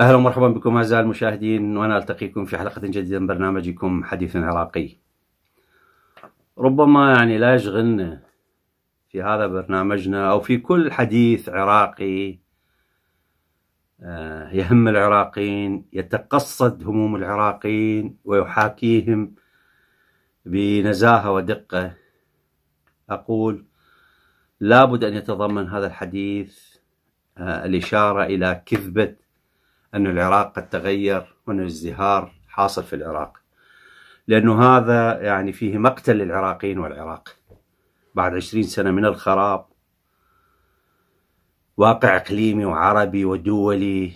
اهلا ومرحبا بكم اعزائي المشاهدين وانا التقيكم في حلقه جديده من برنامجكم حديث عراقي. ربما يعني لا يشغلنا في هذا برنامجنا او في كل حديث عراقي آه، يهم العراقيين يتقصد هموم العراقيين ويحاكيهم بنزاهه ودقه اقول لابد ان يتضمن هذا الحديث آه، الاشاره الى كذبه أن العراق قد تغير وأن الازدهار حاصل في العراق لأنه هذا يعني فيه مقتل للعراقيين والعراق بعد عشرين سنة من الخراب واقع إقليمي وعربي ودولي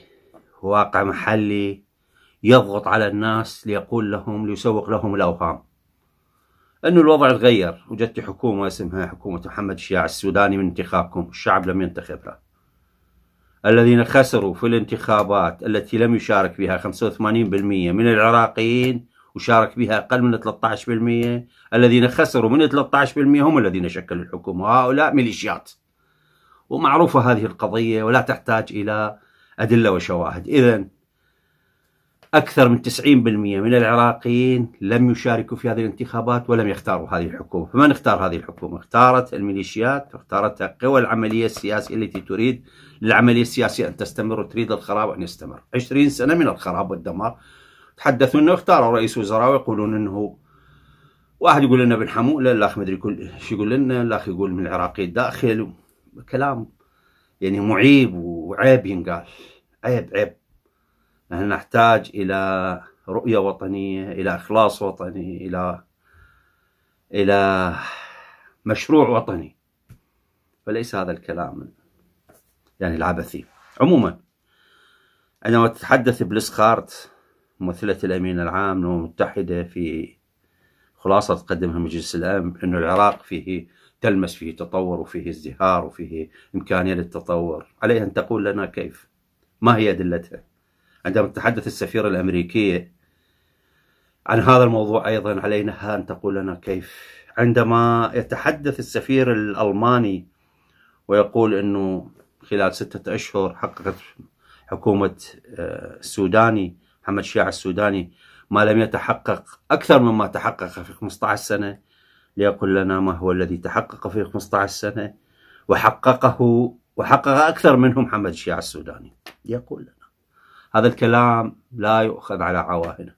واقع محلي يضغط على الناس ليقول لهم ليسوق لهم الأوهام أن الوضع تغير وجدت حكومة اسمها حكومة محمد الشياع السوداني من انتخابكم الشعب لم ينتخبها الذين خسروا في الانتخابات التي لم يشارك فيها 85% من العراقيين وشارك بها أقل من 13% الذين خسروا من 13% هم الذين شكلوا الحكومة وهؤلاء ميليشيات ومعروفة هذه القضية ولا تحتاج إلى أدلة وشواهد إذا أكثر من 90% من العراقيين لم يشاركوا في هذه الانتخابات ولم يختاروا هذه الحكومة فمن اختار هذه الحكومة؟ اختارت الميليشيات اختارت قوى العملية السياسية التي تريد للعملية السياسية أن تستمر وتريد الخراب أن يستمر 20 سنة من الخراب والدمار تحدثوا أنه اختاروا رئيس وزراء ويقولون أنه واحد يقول لنا بن حمو لا الاخ مدري يقول شو يقول لنا الاخ يقول من العراقي الداخل كلام يعني معيب وعيب ينقال عيب عيب نحن نحتاج إلى رؤية وطنية إلى إخلاص وطني إلى إلى مشروع وطني فليس هذا الكلام يعني العبثي عموما عندما تتحدث بليس خارت ممثلة الأمين العام للأمم المتحدة في خلاصة تقدمها مجلس الأمن أن العراق فيه تلمس فيه تطور وفيه ازدهار وفيه إمكانية للتطور عليها أن تقول لنا كيف ما هي أدلتها عندما تتحدث السفيرة الأمريكية عن هذا الموضوع أيضا علينا أن تقول لنا كيف عندما يتحدث السفير الألماني ويقول أنه خلال ستة أشهر حققت حكومة آه، السوداني محمد شيع السوداني ما لم يتحقق أكثر مما تحقق في 15 سنة ليقول لنا ما هو الذي تحقق في 15 سنة وحققه وحقق أكثر منه محمد شيع السوداني يقول لنا هذا الكلام لا يؤخذ على عواهنه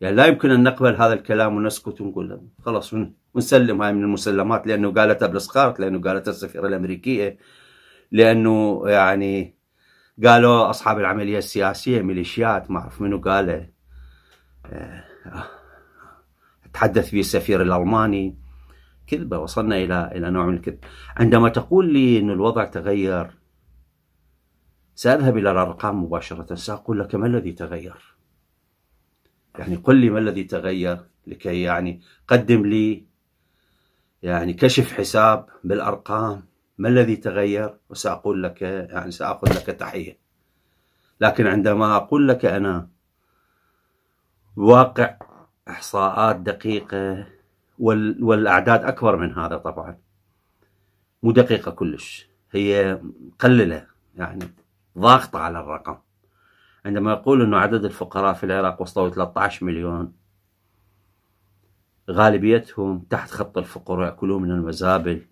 يعني لا يمكن أن نقبل هذا الكلام ونسكت ونقول خلاص ونسلم هاي من المسلمات لأنه قالتها بلسخارت لأنه قالتها السفيرة الأمريكية لأنه يعني قالوا أصحاب العملية السياسية ميليشيات ما أعرف منو قاله آه، تحدث به السفير الألماني كذبة وصلنا إلى إلى نوع من الكذب عندما تقول لي أن الوضع تغير سأذهب إلى الأرقام مباشرة سأقول لك ما الذي تغير يعني قل لي ما الذي تغير لكي يعني قدم لي يعني كشف حساب بالأرقام ما الذي تغير وسأقول لك يعني سأخذ لك تحية لكن عندما أقول لك أنا واقع إحصاءات دقيقة والأعداد أكبر من هذا طبعا مو دقيقة كلش هي مقللة يعني ضاغطة على الرقم عندما يقول أنه عدد الفقراء في العراق وصلوا 13 مليون غالبيتهم تحت خط الفقر ويأكلون من المزابل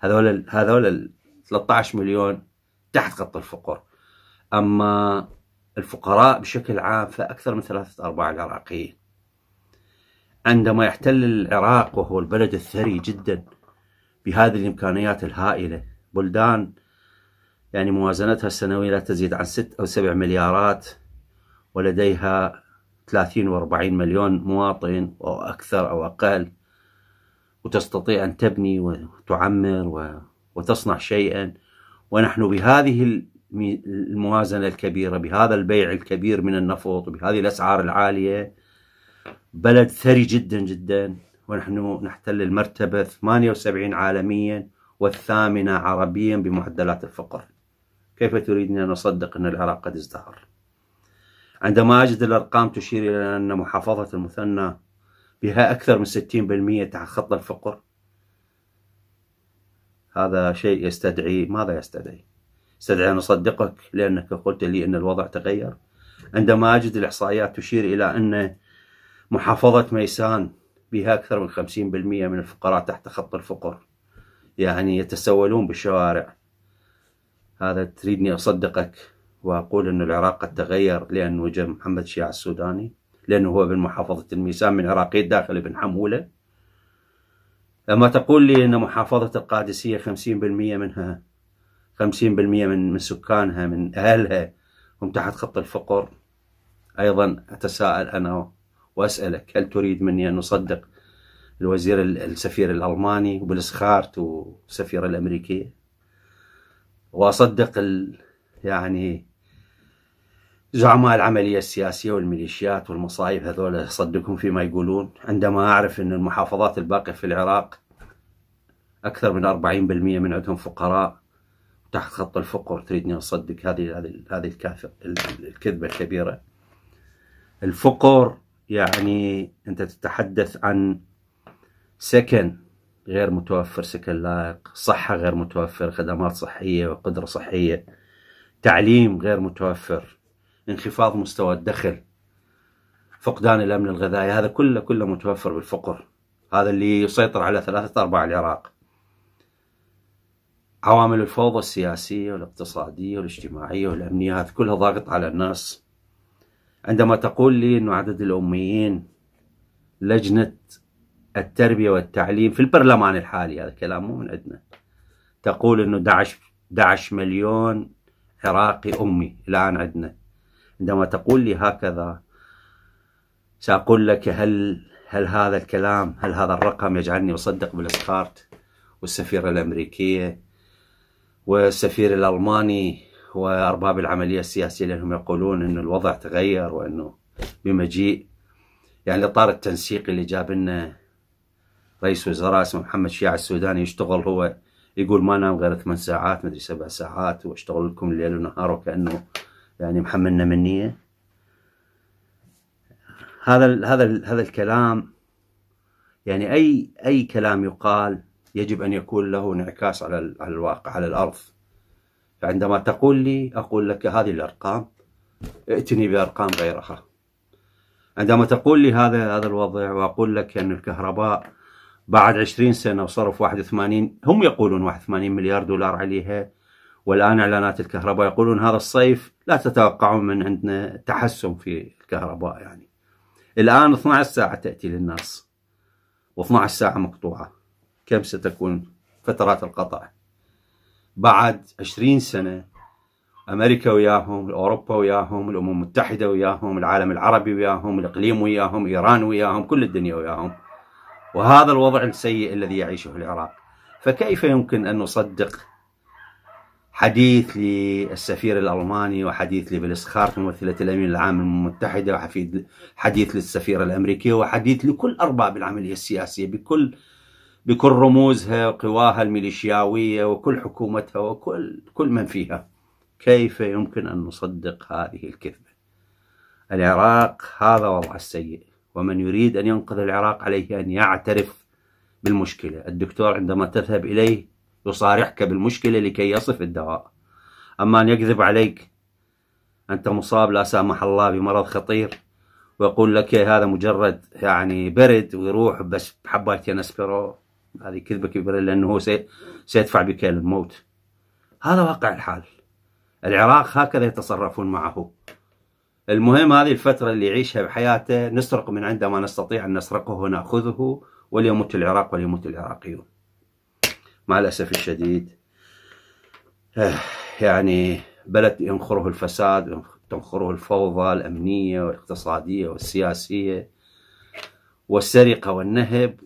هذول هذول 13 مليون تحت خط الفقر أما الفقراء بشكل عام فأكثر من ثلاثة أرباع العراقيين عندما يحتل العراق وهو البلد الثري جدا بهذه الإمكانيات الهائلة بلدان يعني موازنتها السنوية لا تزيد عن 6 أو 7 مليارات ولديها 30 و 40 مليون مواطن أو أكثر أو أقل وتستطيع أن تبني وتعمر وتصنع شيئا ونحن بهذه الموازنة الكبيرة بهذا البيع الكبير من النفط وبهذه الأسعار العالية بلد ثري جدا جدا ونحن نحتل المرتبة 78 عالميا والثامنة عربيا بمعدلات الفقر كيف تريدني أن أصدق أن العراق قد ازدهر عندما أجد الأرقام تشير إلى أن محافظة المثنى بها أكثر من 60% تحت خط الفقر هذا شيء يستدعي ماذا يستدعي؟ يستدعي أن أصدقك لأنك قلت لي أن الوضع تغير عندما أجد الإحصائيات تشير إلى أن محافظة ميسان بها أكثر من 50% من الفقراء تحت خط الفقر يعني يتسولون بالشوارع هذا تريدني أصدقك وأقول أن العراق قد تغير لأن وجه محمد شيع السوداني لأنه هو من محافظة الميسان من عراقي الداخل ابن حمولة لما تقول لي أن محافظة القادسية 50% منها 50% من, من سكانها من أهلها هم تحت خط الفقر أيضا أتساءل أنا وأسألك هل تريد مني أن أصدق الوزير السفير الألماني وبلسخارت والسفيرة الأمريكية واصدق ال يعني زعماء العمليه السياسيه والميليشيات والمصايب هذول اصدقهم فيما يقولون عندما اعرف ان المحافظات الباقيه في العراق اكثر من 40% من عندهم فقراء تحت خط الفقر تريدني اصدق هذه هذه هذه الكذبه الكبيره الفقر يعني انت تتحدث عن سكن غير متوفر سكن لائق صحة غير متوفر خدمات صحية وقدرة صحية تعليم غير متوفر انخفاض مستوى الدخل فقدان الأمن الغذائي هذا كله كله متوفر بالفقر هذا اللي يسيطر على ثلاثة أرباع العراق عوامل الفوضى السياسية والاقتصادية والاجتماعية والأمنية هذا كلها ضاغط على الناس عندما تقول لي أنه عدد الأميين لجنة التربية والتعليم في البرلمان الحالي هذا كلام مو من عندنا تقول انه 11 داعش مليون عراقي امي الان عندنا عندما تقول لي هكذا ساقول لك هل هل هذا الكلام هل هذا الرقم يجعلني اصدق بالاسكارت والسفيره الامريكيه والسفير الالماني وارباب العمليه السياسيه لانهم يقولون ان الوضع تغير وانه بمجيء يعني الاطار التنسيقي اللي جاب لنا رئيس وزراء اسمه محمد شيع السوداني يشتغل هو يقول ما نام غير ثمان ساعات مدري سبع ساعات واشتغل لكم ليل ونهار وكانه يعني محملنا منيه هذا الـ هذا الـ هذا الكلام يعني اي اي كلام يقال يجب ان يكون له انعكاس على على الواقع على الارض فعندما تقول لي اقول لك هذه الارقام ائتني بارقام غيرها عندما تقول لي هذا هذا الوضع واقول لك ان الكهرباء بعد 20 سنة وصرف 81 هم يقولون 81 مليار دولار عليها والآن إعلانات الكهرباء يقولون هذا الصيف لا تتوقعون من عندنا تحسن في الكهرباء يعني الآن 12 ساعة تأتي للناس و12 ساعة مقطوعة كم ستكون فترات القطع بعد 20 سنة أمريكا وياهم أوروبا وياهم الأمم المتحدة وياهم العالم العربي وياهم الإقليم وياهم إيران وياهم كل الدنيا وياهم وهذا الوضع السيء الذي يعيشه العراق فكيف يمكن أن نصدق حديث للسفير الألماني وحديث لبلسخارت ممثلة الأمين العام المتحدة وحديث حديث الأمريكي وحديث لكل أرباب العملية السياسية بكل بكل رموزها وقواها الميليشياوية وكل حكومتها وكل كل من فيها كيف يمكن أن نصدق هذه الكذبة العراق هذا وضع السيء ومن يريد أن ينقذ العراق عليه أن يعترف بالمشكلة الدكتور عندما تذهب إليه يصارحك بالمشكلة لكي يصف الدواء أما أن يكذب عليك أنت مصاب لا سامح الله بمرض خطير ويقول لك إيه، هذا مجرد يعني برد ويروح بس بحبات ينسبرو هذه كذبه كبيره لانه هو سيدفع بك الموت هذا واقع الحال العراق هكذا يتصرفون معه المهم هذه الفترة اللي يعيشها بحياته نسرق من عنده ما نستطيع أن نسرقه ونأخذه وليموت العراق وليموت العراقيون مع الأسف الشديد آه، يعني بلد ينخره الفساد تنخره الفوضى الأمنية والاقتصادية والسياسية والسرقة والنهب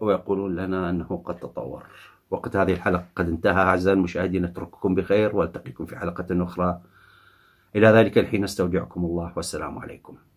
ويقولون لنا أنه قد تطور وقت هذه الحلقة قد انتهى أعزائي المشاهدين أترككم بخير وألتقيكم في حلقة أخرى إلى ذلك الحين استودعكم الله والسلام عليكم